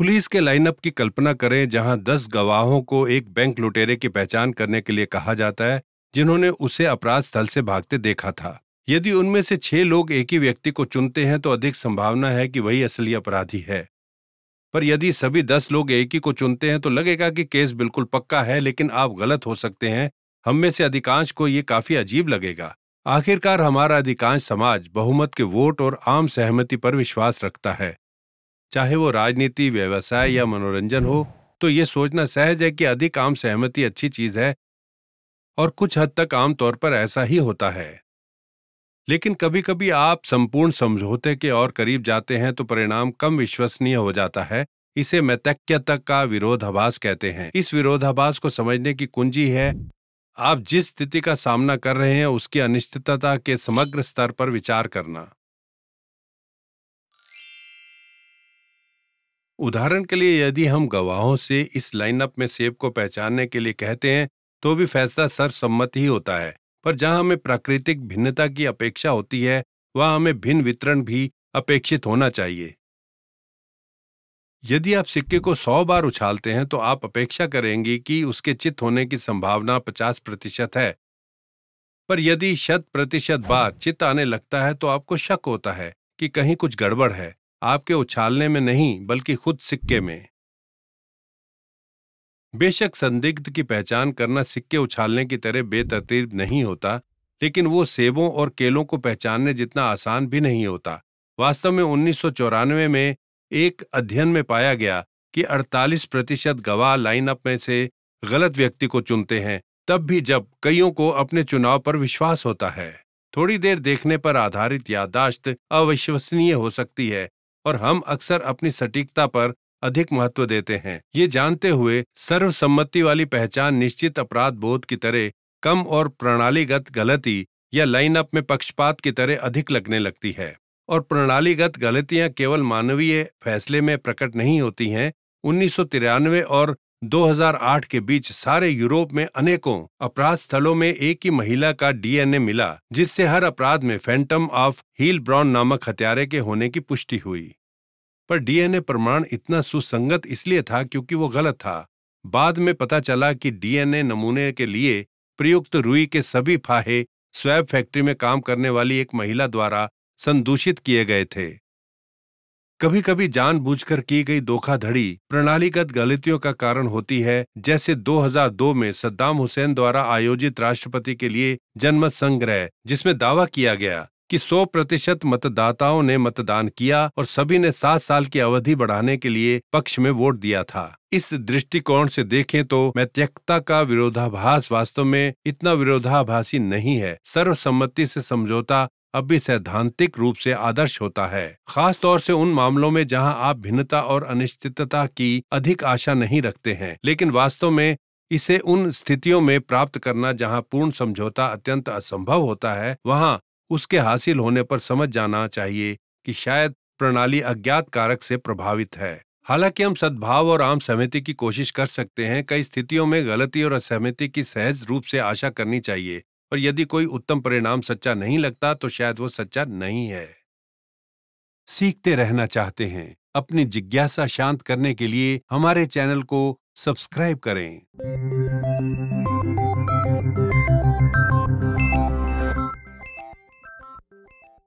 police के lineup की कल्पना करें जहां दस गवाहों को एक बैंक लुटेरे की पहचान करने के लिए कहा जाता है जिन्होंने उसे अपराध स्थल से भागते देखा था यदि उनमें से छह लोग एक ही व्यक्ति को चुनते हैं तो अधिक संभावना है कि वही असली अपराधी है पर यदि सभी दस लोग एक ही को चुनते हैं तो लगेगा कि केस बिल्कुल पक्का है लेकिन आप गलत हो सकते हैं हम में से अधिकांश को ये काफी अजीब लगेगा आखिरकार हमारा अधिकांश समाज बहुमत के वोट और आम सहमति पर विश्वास रखता है चाहे वो राजनीति व्यवसाय या मनोरंजन हो तो ये सोचना सहज है कि अधिक आम सहमति अच्छी चीज है और कुछ हद तक आमतौर पर ऐसा ही होता है लेकिन कभी कभी आप संपूर्ण समझौते के और करीब जाते हैं तो परिणाम कम विश्वसनीय हो जाता है इसे मैतक्य का विरोधाभास कहते हैं इस विरोधाभास को समझने की कुंजी है आप जिस स्थिति का सामना कर रहे हैं उसकी अनिश्चितता के समग्र स्तर पर विचार करना उदाहरण के लिए यदि हम गवाहों से इस लाइनअप में सेब को पहचानने के लिए कहते हैं तो भी फैसला सर्वसम्मत ही होता है पर जहां हमें प्राकृतिक भिन्नता की अपेक्षा होती है वहां हमें भिन्न वितरण भी अपेक्षित होना चाहिए यदि आप सिक्के को सौ बार उछालते हैं तो आप अपेक्षा करेंगे कि उसके चित होने की संभावना पचास प्रतिशत है पर यदि शत प्रतिशत बार चित आने लगता है तो आपको शक होता है कि कहीं कुछ गड़बड़ है आपके उछालने में नहीं बल्कि खुद सिक्के में बेशक संदिग्ध की पहचान करना सिक्के उछालने की तरह बेतरतीब नहीं होता लेकिन वो सेबों और केलों को पहचानने जितना आसान भी नहीं होता वास्तव में उन्नीस में एक अध्ययन में पाया गया कि 48 प्रतिशत गवाह लाइनअप में से गलत व्यक्ति को चुनते हैं तब भी जब कईयों को अपने चुनाव पर विश्वास होता है थोड़ी देर देखने पर आधारित यादाश्त अविश्वसनीय हो सकती है और हम अक्सर अपनी सटीकता पर अधिक महत्व देते हैं ये जानते हुए सर्वसम्मति वाली पहचान निश्चित अपराध बोध की तरह कम और प्रणालीगत गलती या लाइनअप में पक्षपात की तरह अधिक लगने लगती है और प्रणालीगत गलतियां केवल मानवीय फैसले में प्रकट नहीं होती हैं उन्नीस और 2008 के बीच सारे यूरोप में अनेकों अपराध स्थलों में एक ही महिला का डीएनए मिला जिससे हर अपराध में फैंटम ऑफ हील ब्राउन नामक हत्यारे के होने की पुष्टि हुई पर डीएनए प्रमाण इतना सुसंगत इसलिए था क्योंकि वो गलत था बाद में पता चला कि डीएनए नमूने के लिए प्रयुक्त रुई के सभी फाहे स्वैब फैक्ट्री में काम करने वाली एक महिला द्वारा संदूषित किए गए थे कभी कभी जानबूझकर की गई धोखाधड़ी प्रणालीगत गलतियों का कारण होती है जैसे 2002 में सद्दाम हुसैन द्वारा आयोजित राष्ट्रपति के लिए जनमत संग्रह जिसमें दावा किया गया कि 100 प्रतिशत मतदाताओं ने मतदान किया और सभी ने सात साल की अवधि बढ़ाने के लिए पक्ष में वोट दिया था इस दृष्टिकोण से देखें तो मैत्यकता का विरोधाभास वास्तव में इतना विरोधाभासी नहीं है सर्वसम्मति से समझौता अब भी सैद्धांतिक रूप से आदर्श होता है खास तौर से उन मामलों में जहां आप भिन्नता और अनिश्चितता की अधिक आशा नहीं रखते हैं लेकिन वास्तव में इसे उन स्थितियों में प्राप्त करना जहां पूर्ण समझौता अत्यंत असंभव होता है वहां उसके हासिल होने पर समझ जाना चाहिए कि शायद प्रणाली अज्ञात कारक से प्रभावित है हालांकि हम सद्भाव और आम सहमति की कोशिश कर सकते हैं कई स्थितियों में गलती और असहमति की सहज रूप से आशा करनी चाहिए और यदि कोई उत्तम परिणाम सच्चा नहीं लगता तो शायद वो सच्चा नहीं है सीखते रहना चाहते हैं अपनी जिज्ञासा शांत करने के लिए हमारे चैनल को सब्सक्राइब करें